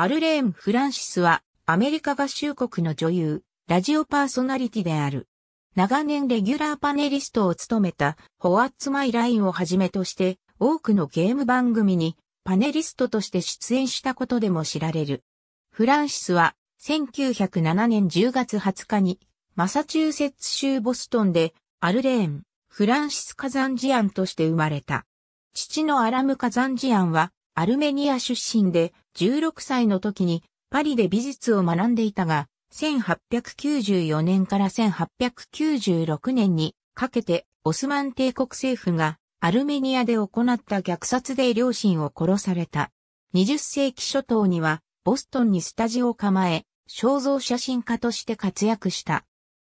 アルレーン・フランシスは、アメリカ合衆国の女優、ラジオパーソナリティである。長年レギュラーパネリストを務めた、ホワッツ・マイ・ラインをはじめとして、多くのゲーム番組に、パネリストとして出演したことでも知られる。フランシスは、1907年10月20日に、マサチューセッツ州ボストンで、アルレーン、フランシス・カザンジアンとして生まれた。父のアラム・カザンジアンは、アルメニア出身で、16歳の時にパリで美術を学んでいたが、1894年から1896年にかけてオスマン帝国政府がアルメニアで行った虐殺で両親を殺された。20世紀初頭にはボストンにスタジオを構え、肖像写真家として活躍した。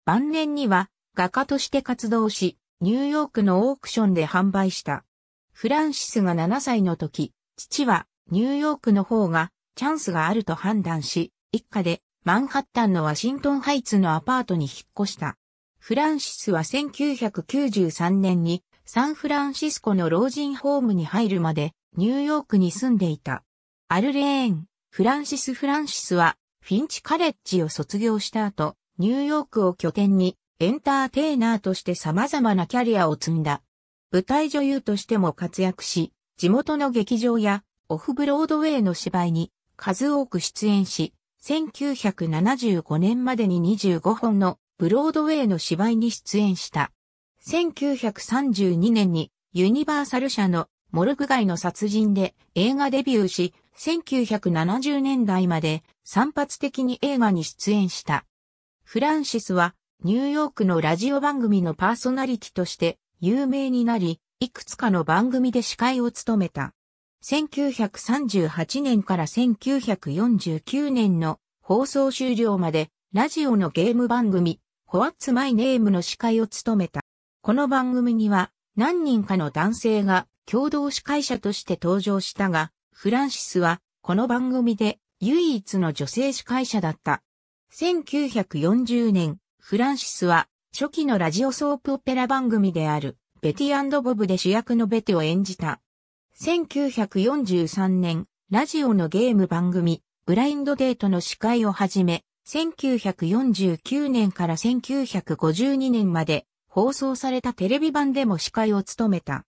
晩年には画家として活動し、ニューヨークのオークションで販売した。フランシスが7歳の時、父はニューヨークの方がチャンスがあると判断し、一家でマンハッタンのワシントンハイツのアパートに引っ越した。フランシスは1993年にサンフランシスコの老人ホームに入るまでニューヨークに住んでいた。アルレーン、フランシス・フランシスはフィンチカレッジを卒業した後、ニューヨークを拠点にエンターテイナーとして様々なキャリアを積んだ。舞台女優としても活躍し、地元の劇場やオフブロードウェイの芝居に数多く出演し、1975年までに25本のブロードウェイの芝居に出演した。1932年にユニバーサル社のモルグ街の殺人で映画デビューし、1970年代まで散発的に映画に出演した。フランシスはニューヨークのラジオ番組のパーソナリティとして有名になり、いくつかの番組で司会を務めた。1938年から1949年の放送終了までラジオのゲーム番組 What's My Name の司会を務めた。この番組には何人かの男性が共同司会者として登場したが、フランシスはこの番組で唯一の女性司会者だった。1940年、フランシスは初期のラジオソープオペラ番組であるベティボブで主役のベテを演じた。1943年、ラジオのゲーム番組、ブラインドデートの司会をはじめ、1949年から1952年まで放送されたテレビ版でも司会を務めた。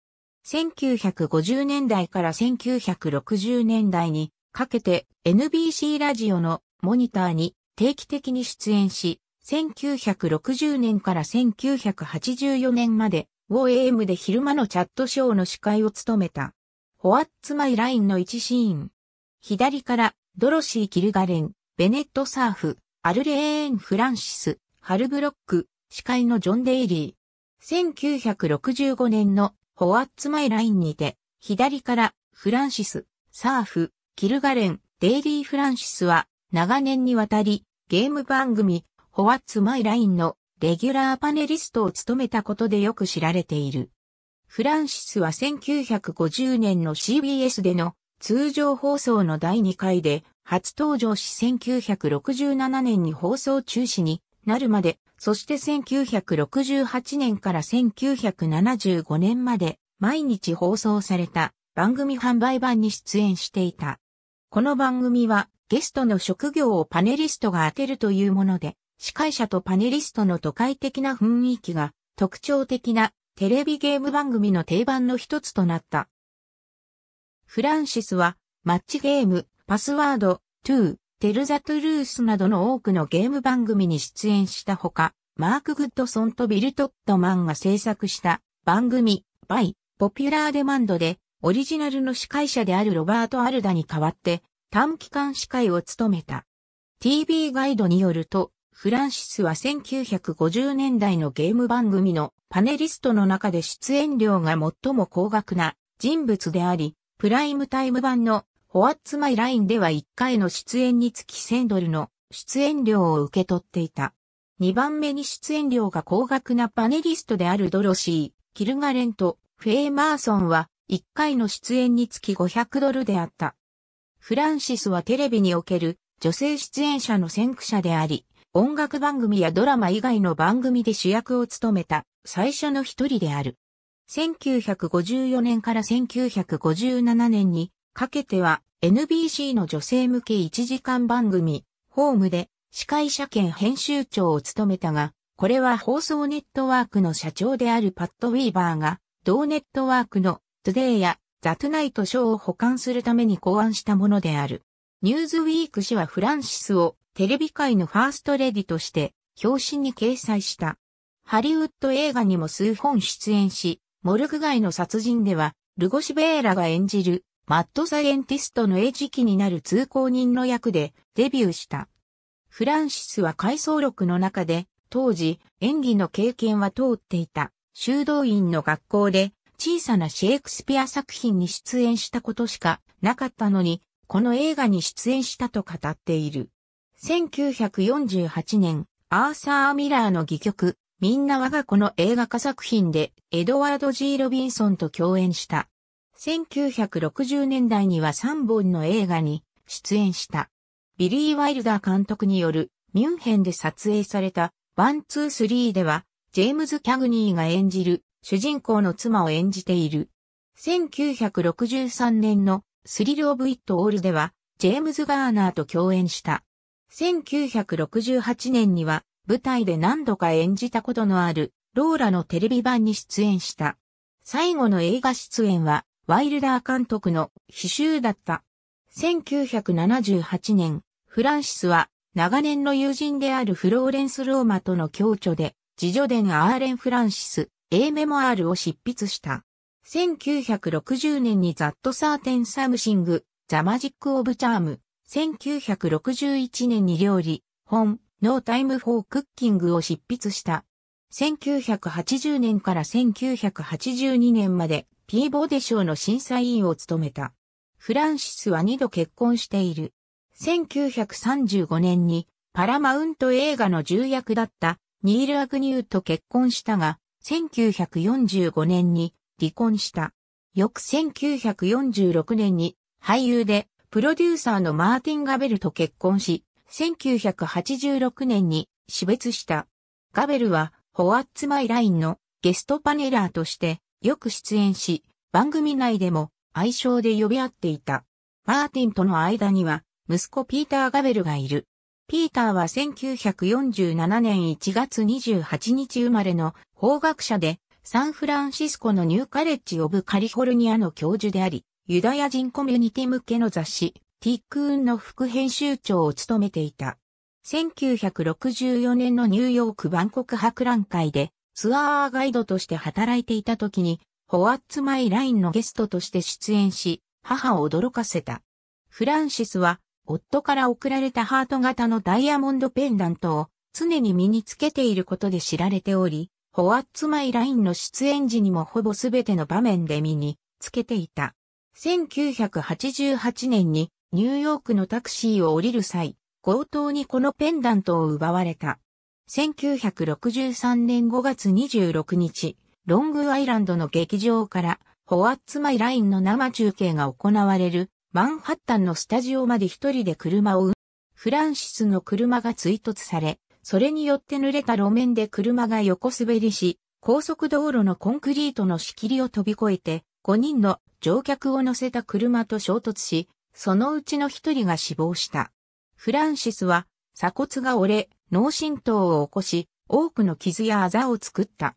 1950年代から1960年代にかけて NBC ラジオのモニターに定期的に出演し、1960年から1984年まで 5am で昼間のチャットショーの司会を務めた。ホワッツマイラインの一シーン。左から、ドロシー・キルガレン、ベネット・サーフ、アルレーン・フランシス、ハルブロック、司会のジョン・デイリー。1965年のホワッツマイラインにて、左から、フランシス、サーフ、キルガレン、デイリー・フランシスは、長年にわたり、ゲーム番組、ホワッツ・マイ・ラインのレギュラーパネリストを務めたことでよく知られている。フランシスは1950年の CBS での通常放送の第2回で初登場し1967年に放送中止になるまで、そして1968年から1975年まで毎日放送された番組販売版に出演していた。この番組はゲストの職業をパネリストが当てるというもので、司会者とパネリストの都会的な雰囲気が特徴的なテレビゲーム番組の定番の一つとなった。フランシスはマッチゲーム、パスワード、トゥー、テルザトゥルースなどの多くのゲーム番組に出演したほか、マーク・グッドソンとビル・トットマンが制作した番組、バイ、ポピュラーデマンドで、オリジナルの司会者であるロバート・アルダに代わって、短期間司会を務めた。TV ガイドによると、フランシスは1950年代のゲーム番組のパネリストの中で出演料が最も高額な人物であり、プライムタイム版のホワッツマイラインでは1回の出演につき1000ドルの出演料を受け取っていた。2番目に出演料が高額なパネリストであるドロシー、キルガレンとフェーマーソンは1回の出演につき500ドルであった。フランシスはテレビにおける女性出演者の先駆者であり、音楽番組やドラマ以外の番組で主役を務めた最初の一人である。1954年から1957年にかけては NBC の女性向け1時間番組、ホームで司会者兼編集長を務めたが、これは放送ネットワークの社長であるパッド・ウィーバーが、同ネットワークのトゥデイやザ・トゥナイト賞を保管するために考案したものである。ニューズウィーク氏はフランシスをテレビ界のファーストレディとして表紙に掲載した。ハリウッド映画にも数本出演し、モルグ街の殺人では、ルゴシベーラが演じるマッドサイエンティストの餌食になる通行人の役でデビューした。フランシスは回想録の中で、当時演技の経験は通っていた修道院の学校で小さなシェイクスピア作品に出演したことしかなかったのに、この映画に出演したと語っている。1948年、アーサー・ミラーの戯曲、みんな我が子の映画化作品で、エドワード・ジー・ロビンソンと共演した。1960年代には3本の映画に出演した。ビリー・ワイルダー監督によるミュンヘンで撮影されたワン・ツー・スリーでは、ジェームズ・キャグニーが演じる主人公の妻を演じている。1963年のスリル・オブ・イット・オールでは、ジェームズ・ガーナーと共演した。1968年には舞台で何度か演じたことのあるローラのテレビ版に出演した。最後の映画出演はワイルダー監督の秘襲だった。1978年、フランシスは長年の友人であるフローレンス・ローマとの共著で、自助伝アーレン・フランシス、A メモアールを執筆した。1960年にザット・サーテン・サムシング、ザ・マジック・オブ・チャーム、1961年に料理、本、ノータイムフォークッキングを執筆した。1980年から1982年まで、ピーボーデ賞の審査委員を務めた。フランシスは二度結婚している。1935年に、パラマウント映画の重役だったニール・アグニューと結婚したが、1945年に離婚した。翌1946年に俳優でプロデューサーのマーティン・ガベルと結婚し、1986年に死別した。ガベルは、ホワッツ・マイ・ラインのゲストパネラーとしてよく出演し、番組内でも愛称で呼び合っていた。マーティンとの間には、息子ピーター・ガベルがいる。ピーターは1947年1月28日生まれの法学者で、サンフランシスコのニューカレッジ・オブ・カリフォルニアの教授であり、ユダヤ人コミュニティ向けの雑誌、ティックーンの副編集長を務めていた。1964年のニューヨーク万国博覧会でツアーガイドとして働いていた時に、ホワッツマイラインのゲストとして出演し、母を驚かせた。フランシスは、夫から贈られたハート型のダイヤモンドペンダントを常に身につけていることで知られており、ホワッツマイラインの出演時にもほぼすべての場面で身につけていた。1988年にニューヨークのタクシーを降りる際、強盗にこのペンダントを奪われた。1963年5月26日、ロングアイランドの劇場からホワッツマイラインの生中継が行われるマンハッタンのスタジオまで一人で車を運、フランシスの車が追突され、それによって濡れた路面で車が横滑りし、高速道路のコンクリートの仕切りを飛び越えて、5人の乗客を乗せた車と衝突し、そのうちの一人が死亡した。フランシスは鎖骨が折れ、脳震盪を起こし、多くの傷やあざを作った。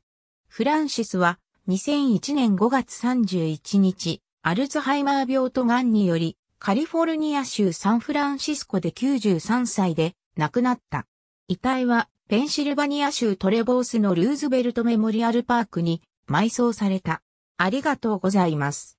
フランシスは2001年5月31日、アルツハイマー病と癌により、カリフォルニア州サンフランシスコで93歳で亡くなった。遺体はペンシルバニア州トレボースのルーズベルトメモリアルパークに埋葬された。ありがとうございます。